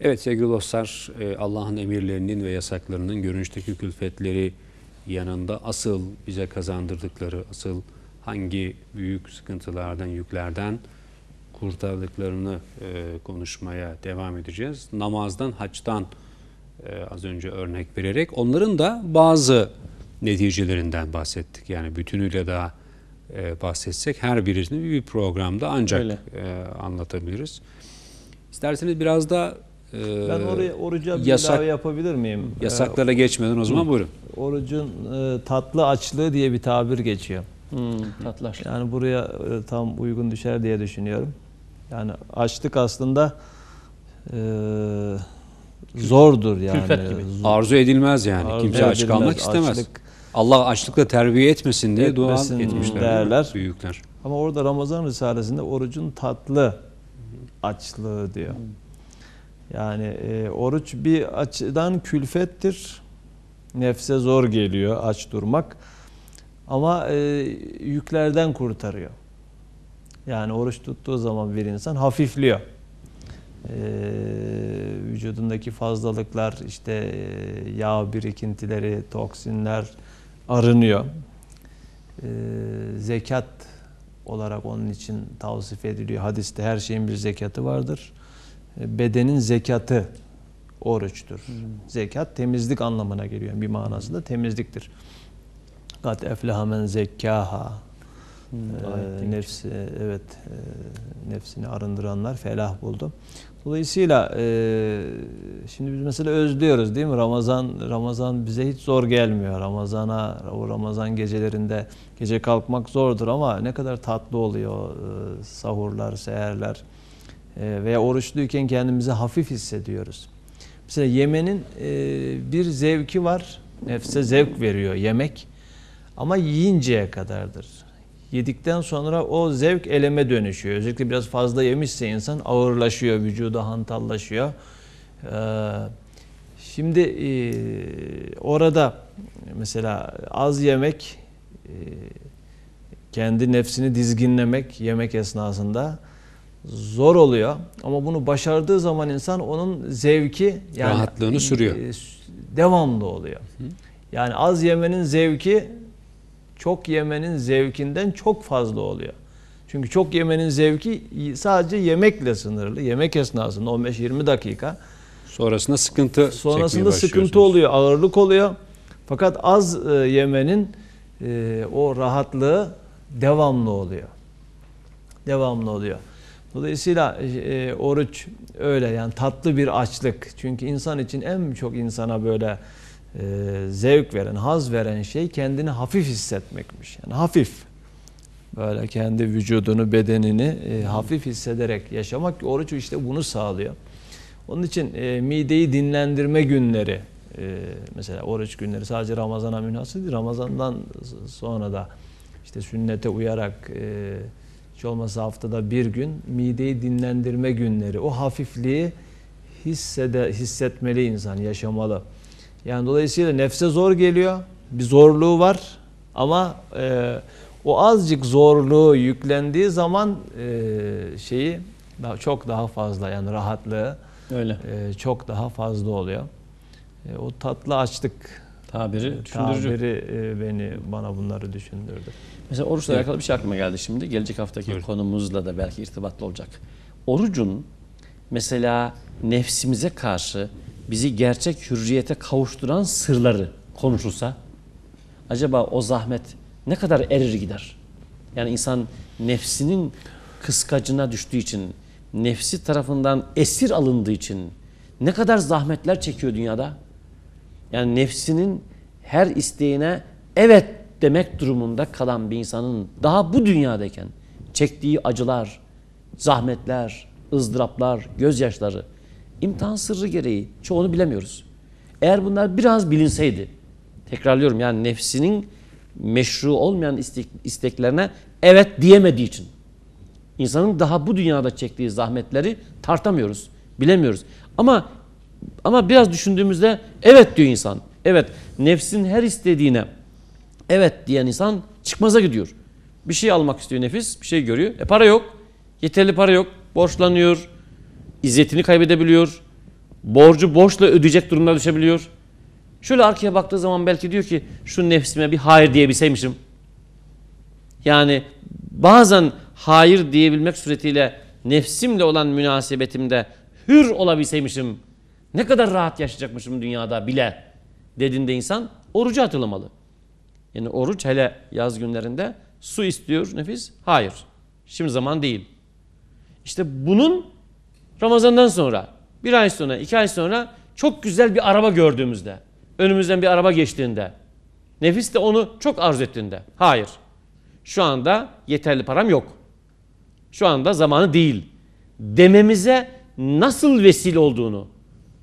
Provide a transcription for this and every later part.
Evet sevgili dostlar e, Allah'ın emirlerinin ve yasaklarının görünüşteki külfetleri yanında asıl bize kazandırdıkları, asıl hangi büyük sıkıntılardan, yüklerden kurtardıklarını e, konuşmaya devam edeceğiz. Namazdan, haçtan e, az önce örnek vererek onların da bazı neticelerinden bahsettik. Yani bütünüyle daha bahsetsek her birisini bir programda ancak Öyle. anlatabiliriz. İsterseniz biraz da ee, ben oraya oruca bir yasak, ilave yapabilir miyim? Ee, yasaklara ee, geçmeden o zaman hı. buyurun. Orucun e, tatlı açlığı diye bir tabir geçiyor. Hmm, tatlı açlık. Yani buraya e, tam uygun düşer diye düşünüyorum. Yani açlık aslında e, zordur yani. Külfet gibi. Arzu edilmez yani. Arzu Kimse edilmez. aç kalmak istemez. Açlık, Allah açlıkla terbiye etmesin diye dua etmişler. Derler. Büyükler. Ama orada Ramazan Risalesi'nde orucun tatlı açlığı diyor. Hmm. Yani e, oruç bir açıdan külfettir. Nefse zor geliyor aç durmak. Ama e, yüklerden kurtarıyor. Yani oruç tuttuğu zaman bir insan hafifliyor. E, vücudundaki fazlalıklar, işte e, yağ birikintileri, toksinler arınıyor. E, zekat olarak onun için tavsif ediliyor. Hadiste her şeyin bir zekatı vardır bedenin zekatı oruçtur. Hmm. Zekat temizlik anlamına geliyor. Yani bir manasında da temizliktir. Kat efleha men zekkaha. Hmm, ee, nefsi evet e, nefsini arındıranlar felah buldu. Dolayısıyla e, şimdi biz mesela özlüyoruz değil mi? Ramazan Ramazan bize hiç zor gelmiyor. Ramazana o Ramazan gecelerinde gece kalkmak zordur ama ne kadar tatlı oluyor e, sahurlar, seherler. Ee, veya oruçluyken kendimizi hafif hissediyoruz. Mesela yemenin e, bir zevki var. Nefse zevk veriyor yemek. Ama yiyinceye kadardır. Yedikten sonra o zevk eleme dönüşüyor. Özellikle biraz fazla yemişse insan ağırlaşıyor, vücuda hantallaşıyor. Ee, şimdi e, orada mesela az yemek, e, kendi nefsini dizginlemek yemek esnasında zor oluyor. Ama bunu başardığı zaman insan onun zevki yani rahatlığını sürüyor. E, devamlı oluyor. Yani az yemenin zevki çok yemenin zevkinden çok fazla oluyor. Çünkü çok yemenin zevki sadece yemekle sınırlı. Yemek esnasında 15-20 dakika. Sonrasında sıkıntı Sonrasında sıkıntı oluyor, ağırlık oluyor. Fakat az e, yemenin e, o rahatlığı devamlı oluyor. Devamlı oluyor. Dolayısıyla e, e, oruç öyle yani tatlı bir açlık. Çünkü insan için en çok insana böyle e, zevk veren, haz veren şey kendini hafif hissetmekmiş. Yani hafif. Böyle kendi vücudunu, bedenini e, hafif hissederek yaşamak oruç işte bunu sağlıyor. Onun için e, mideyi dinlendirme günleri e, mesela oruç günleri sadece Ramazan'a münhasır değil. Ramazan'dan sonra da işte sünnete uyarak e, hiç olmazsa haftada bir gün mideyi dinlendirme günleri. O hafifliği hissede, hissetmeli insan, yaşamalı. Yani dolayısıyla nefse zor geliyor. Bir zorluğu var ama e, o azıcık zorluğu yüklendiği zaman e, şeyi daha, çok daha fazla yani rahatlığı Öyle. E, çok daha fazla oluyor. E, o tatlı açlık tabiri düşündürücü. Tabiri e, beni bana bunları düşündürdü. Mesela oruçla evet. alakalı bir şey aklıma geldi şimdi. Gelecek haftaki Buyurun. konumuzla da belki irtibatlı olacak. Orucun mesela nefsimize karşı bizi gerçek hürriyete kavuşturan sırları konuşulsa acaba o zahmet ne kadar erir gider? Yani insan nefsinin kıskacına düştüğü için, nefsi tarafından esir alındığı için ne kadar zahmetler çekiyor dünyada? Yani nefsinin her isteğine evet demek durumunda kalan bir insanın daha bu dünyadayken çektiği acılar, zahmetler, ızdıraplar, gözyaşları imtihan sırrı gereği çoğunu bilemiyoruz. Eğer bunlar biraz bilinseydi, tekrarlıyorum yani nefsinin meşru olmayan isteklerine evet diyemediği için insanın daha bu dünyada çektiği zahmetleri tartamıyoruz, bilemiyoruz. Ama ama biraz düşündüğümüzde evet diyor insan. Evet nefsin her istediğine evet diyen insan çıkmaza gidiyor. Bir şey almak istiyor nefis, bir şey görüyor. E para yok, yeterli para yok, borçlanıyor, izzetini kaybedebiliyor, borcu borçla ödeyecek durumda düşebiliyor. Şöyle arkaya baktığı zaman belki diyor ki şu nefsime bir hayır diyebilseymişim. Yani bazen hayır diyebilmek suretiyle nefsimle olan münasebetimde hür olabilseymişim ne kadar rahat yaşayacakmışım dünyada bile dediğinde insan orucu hatırlamalı. Yani oruç hele yaz günlerinde su istiyor nefis. Hayır. Şimdi zaman değil. İşte bunun Ramazan'dan sonra bir ay sonra iki ay sonra çok güzel bir araba gördüğümüzde önümüzden bir araba geçtiğinde nefis de onu çok arzu ettiğinde hayır şu anda yeterli param yok. Şu anda zamanı değil dememize nasıl vesile olduğunu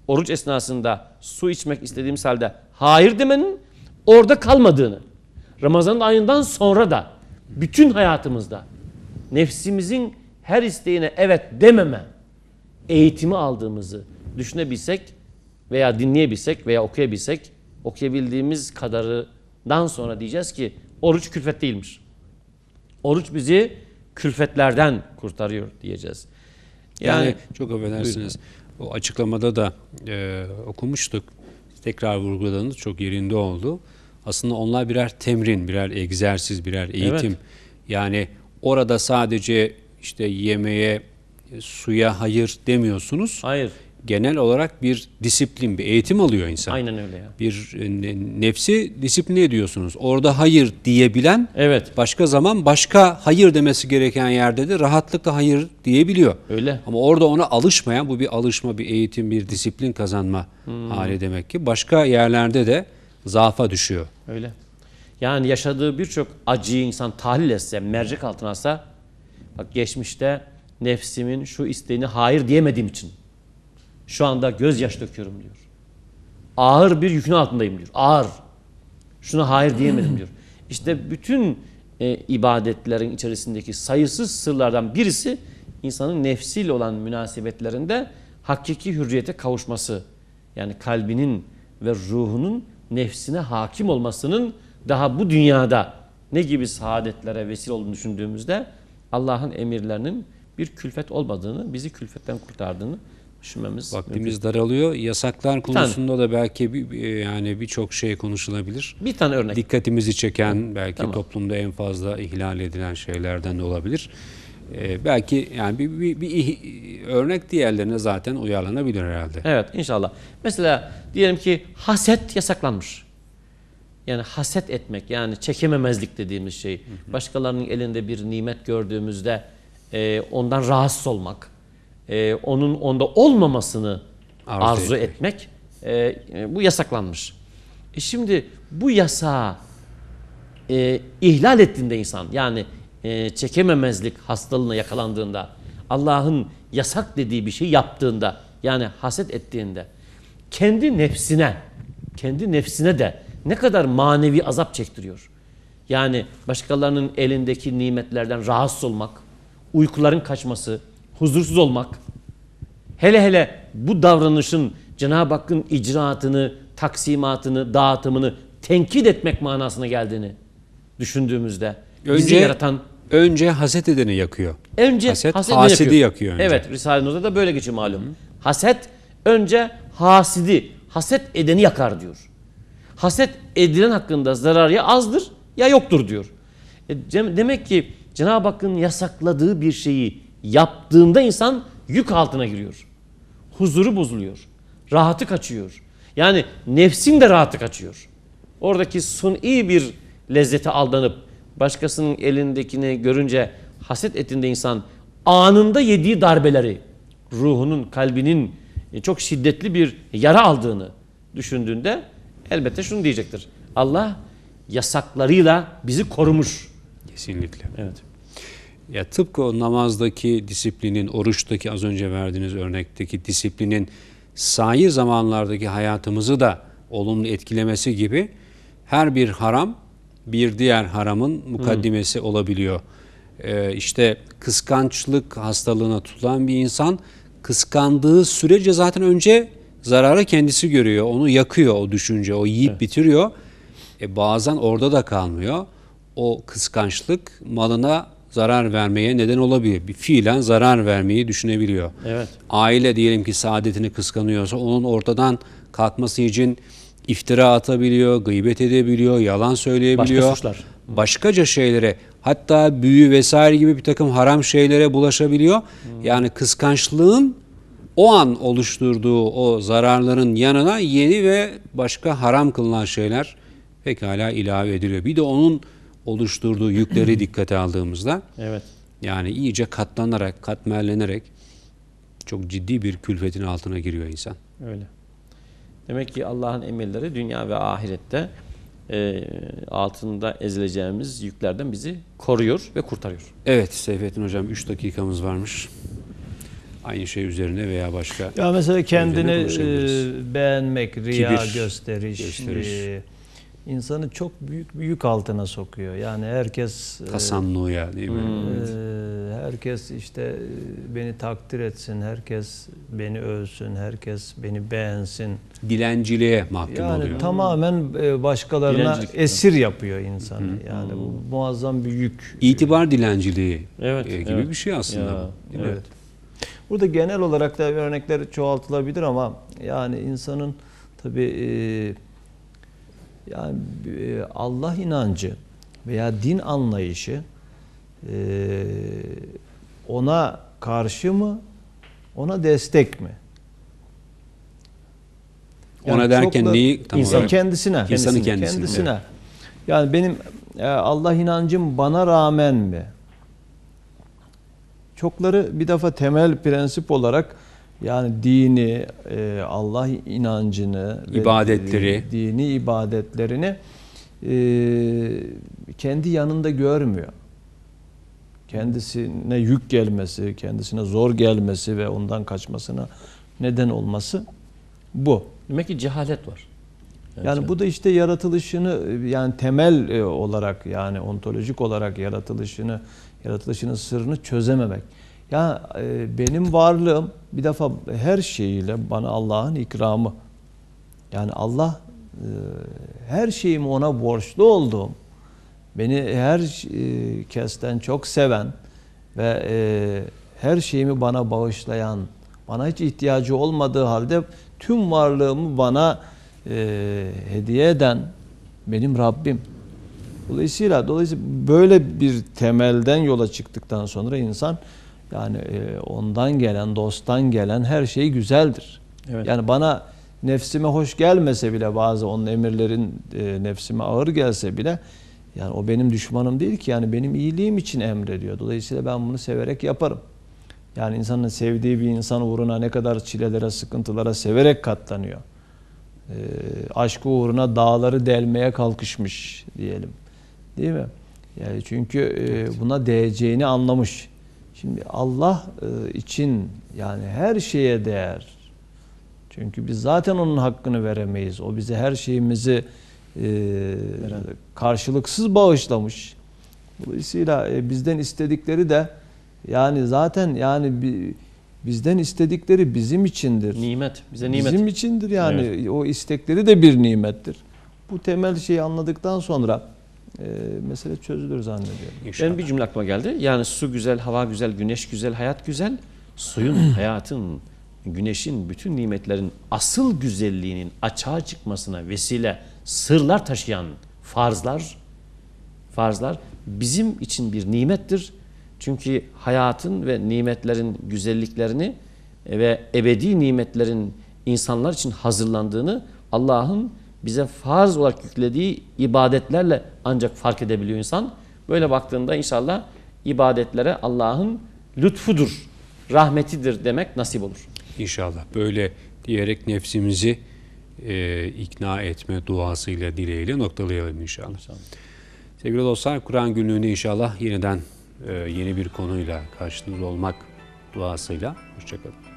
oruç esnasında su içmek istediğimiz halde hayır demenin orada kalmadığını, Ramazan ayından sonra da bütün hayatımızda nefsimizin her isteğine evet dememe eğitimi aldığımızı düşünebilsek veya dinleyebilsek veya okuyabilsek okuyabildiğimiz kadarından sonra diyeceğiz ki oruç külfet değilmiş. Oruç bizi külfetlerden kurtarıyor diyeceğiz. Yani, yani çok affedersiniz. Buyurun. O açıklamada da e, okumuştuk. Tekrar vurguladığınız çok yerinde oldu. Aslında onlar birer temrin, birer egzersiz, birer eğitim. Evet. Yani orada sadece işte yemeğe, suya hayır demiyorsunuz. Hayır genel olarak bir disiplin, bir eğitim alıyor insan. Aynen öyle ya. Bir e, nefsi disipline ediyorsunuz. Orada hayır diyebilen evet. başka zaman başka hayır demesi gereken yerde de rahatlıkla hayır diyebiliyor. Öyle. Ama orada ona alışmayan bu bir alışma, bir eğitim, bir disiplin kazanma hmm. hali demek ki. Başka yerlerde de zaafa düşüyor. Öyle. Yani yaşadığı birçok acıyı insan tahlil etse, mercek altına alsa bak geçmişte nefsimin şu isteğini hayır diyemediğim için şu anda gözyaş döküyorum diyor. Ağır bir yükün altındayım diyor. Ağır. Şuna hayır diyemedim diyor. İşte bütün e, ibadetlerin içerisindeki sayısız sırlardan birisi insanın nefsiyle olan münasebetlerinde hakiki hürriyete kavuşması. Yani kalbinin ve ruhunun nefsine hakim olmasının daha bu dünyada ne gibi saadetlere vesile olduğunu düşündüğümüzde Allah'ın emirlerinin bir külfet olmadığını, bizi külfetten kurtardığını düşünmemiz Vaktimiz mümkün. daralıyor. Yasaklar konusunda tane. da belki bir, e, yani birçok şey konuşulabilir. Bir tane örnek. Dikkatimizi çeken belki tamam. toplumda en fazla ihlal edilen şeylerden de olabilir. Ee, belki yani bir, bir, bir örnek diğerlerine zaten uyarlanabilir herhalde. Evet inşallah. Mesela diyelim ki haset yasaklanmış. Yani haset etmek yani çekememezlik dediğimiz şey. Başkalarının elinde bir nimet gördüğümüzde e, ondan rahatsız olmak e, onun onda olmamasını arzu, arzu etmek, etmek e, e, bu yasaklanmış. E şimdi bu yasağı e, ihlal ettiğinde insan yani e, çekememezlik hastalığına yakalandığında Allah'ın yasak dediği bir şey yaptığında yani haset ettiğinde kendi nefsine kendi nefsine de ne kadar manevi azap çektiriyor. Yani başkalarının elindeki nimetlerden rahatsız olmak, uykuların kaçması, huzursuz olmak, hele hele bu davranışın Cenab-ı Hakk'ın icraatını, taksimatını, dağıtımını tenkit etmek manasına geldiğini düşündüğümüzde önce, bizi yaratan önce haset edeni yakıyor. Önce haset, haset hasedi yakıyor. yakıyor önce. Evet Risale-i Nur'da da böyle geçiyor malum. Hı. Haset önce hasidi, haset edeni yakar diyor. Haset edilen hakkında zarar ya azdır ya yoktur diyor. E, demek ki Cenab-ı Hakk'ın yasakladığı bir şeyi yaptığında insan yük altına giriyor. Huzuru bozuluyor. Rahatı kaçıyor. Yani nefsin de rahatı kaçıyor. Oradaki suni bir lezzete aldanıp başkasının elindekini görünce haset ettiğinde insan anında yediği darbeleri ruhunun, kalbinin e, çok şiddetli bir yara aldığını düşündüğünde elbette şunu diyecektir. Allah yasaklarıyla bizi korumuş. Kesinlikle. Evet. Ya tıpkı o namazdaki disiplinin, oruçtaki az önce verdiğiniz örnekteki disiplinin sair zamanlardaki hayatımızı da olumlu etkilemesi gibi her bir haram bir diğer haramın mukaddimesi hmm. olabiliyor. Ee, işte kıskançlık hastalığına tutulan bir insan kıskandığı sürece zaten önce zararı kendisi görüyor. Onu yakıyor o düşünce, o yiyip evet. bitiriyor. E bazen orada da kalmıyor. O kıskançlık malına zarar vermeye neden olabilir. Bir fiilen zarar vermeyi düşünebiliyor. Evet. Aile diyelim ki saadetini kıskanıyorsa onun ortadan kalkması için iftira atabiliyor, gıybet edebiliyor, yalan söyleyebiliyor. Başka suçlar. Başkaca şeylere hatta büyü vesaire gibi bir takım haram şeylere bulaşabiliyor. Hmm. Yani kıskançlığın o an oluşturduğu o zararların yanına yeni ve başka haram kılınan şeyler pekala ilave ediliyor. Bir de onun oluşturduğu yükleri dikkate aldığımızda evet. yani iyice katlanarak, katmerlenerek çok ciddi bir külfetin altına giriyor insan. Öyle. Demek ki Allah'ın emirleri dünya ve ahirette e, altında ezileceğimiz yüklerden bizi koruyor ve kurtarıyor. Evet Seyfettin Hocam 3 dakikamız varmış. Aynı şey üzerine veya başka. Ya mesela kendini e, beğenmek, riya, Kibir, gösteriş, gösteriş. E, insanı çok büyük bir yük altına sokuyor. Yani herkes kasanlığa e, değil mi? E, herkes işte e, beni takdir etsin, herkes beni övsün, herkes beni beğensin. Dilenciliğe mahkum yani oluyor. Yani tamamen e, başkalarına Dilencilik esir yapıyor insanı. Yani bu muazzam bir yük. İtibar dilenciliği evet, gibi evet. bir şey aslında ya, bu. Değil evet. Burada genel olarak da örnekler çoğaltılabilir ama yani insanın tabii e, yani e, Allah inancı veya din anlayışı e, ona karşı mı, ona destek mi? Yani ona derken neyi? Tam insan olarak, kendisine. İnsanı kendisine. kendisine. kendisine. Yani benim e, Allah inancım bana rağmen mi? Çokları bir defa temel prensip olarak yani dini, e, Allah inancını, ibadetleri, ve dini ibadetlerini e, kendi yanında görmüyor. Kendisine yük gelmesi, kendisine zor gelmesi ve ondan kaçmasına neden olması bu. Demek ki cehalet var. Yani evet. bu da işte yaratılışını yani temel e, olarak yani ontolojik olarak yaratılışını yaratılışının sırrını çözememek. Ya e, benim varlığım bir defa her şeyiyle bana Allah'ın ikramı. Yani Allah e, her şeyimi ona borçlu olduğum, beni her e, kesten çok seven ve e, her şeyimi bana bağışlayan, bana hiç ihtiyacı olmadığı halde tüm varlığımı bana e, hediye eden benim Rabbim. Dolayısıyla dolayısıyla böyle bir temelden yola çıktıktan sonra insan yani e, ondan gelen, dosttan gelen her şey güzeldir. Evet. Yani bana nefsime hoş gelmese bile bazı onun emirlerin e, nefsime ağır gelse bile yani o benim düşmanım değil ki yani benim iyiliğim için emrediyor. Dolayısıyla ben bunu severek yaparım. Yani insanın sevdiği bir insan uğruna ne kadar çilelere, sıkıntılara severek katlanıyor. E, aşkı uğruna dağları delmeye kalkışmış diyelim. Değil mi? Yani çünkü e, buna değeceğini anlamış. Şimdi Allah e, için yani her şeye değer. Çünkü biz zaten onun hakkını veremeyiz. O bize her şeyimizi e, karşılıksız bağışlamış. Dolayısıyla e, bizden istedikleri de yani zaten yani bir, bizden istedikleri bizim içindir. Nimet. Bize nimet. Bizim içindir yani. Evet. O istekleri de bir nimettir. Bu temel şeyi anladıktan sonra e, mesele çözülür zannediyorum. İnşallah. Ben bir cümle aklıma geldi. Yani su güzel, hava güzel, güneş güzel, hayat güzel. Suyun, hayatın, güneşin, bütün nimetlerin asıl güzelliğinin açığa çıkmasına vesile, sırlar taşıyan farzlar, farzlar bizim için bir nimettir. Çünkü hayatın ve nimetlerin güzelliklerini ve ebedi nimetlerin insanlar için hazırlandığını Allah'ın bize farz olarak yüklediği ibadetlerle ancak fark edebiliyor insan. Böyle baktığında inşallah ibadetlere Allah'ın lütfudur, rahmetidir demek nasip olur. İnşallah böyle diyerek nefsimizi e, ikna etme duasıyla, dileğiyle noktalayalım inşallah. inşallah. Sevgili dostlar, Kur'an günlüğünde inşallah yeniden e, yeni bir konuyla karşınızda olmak duasıyla. Hoşçakalın.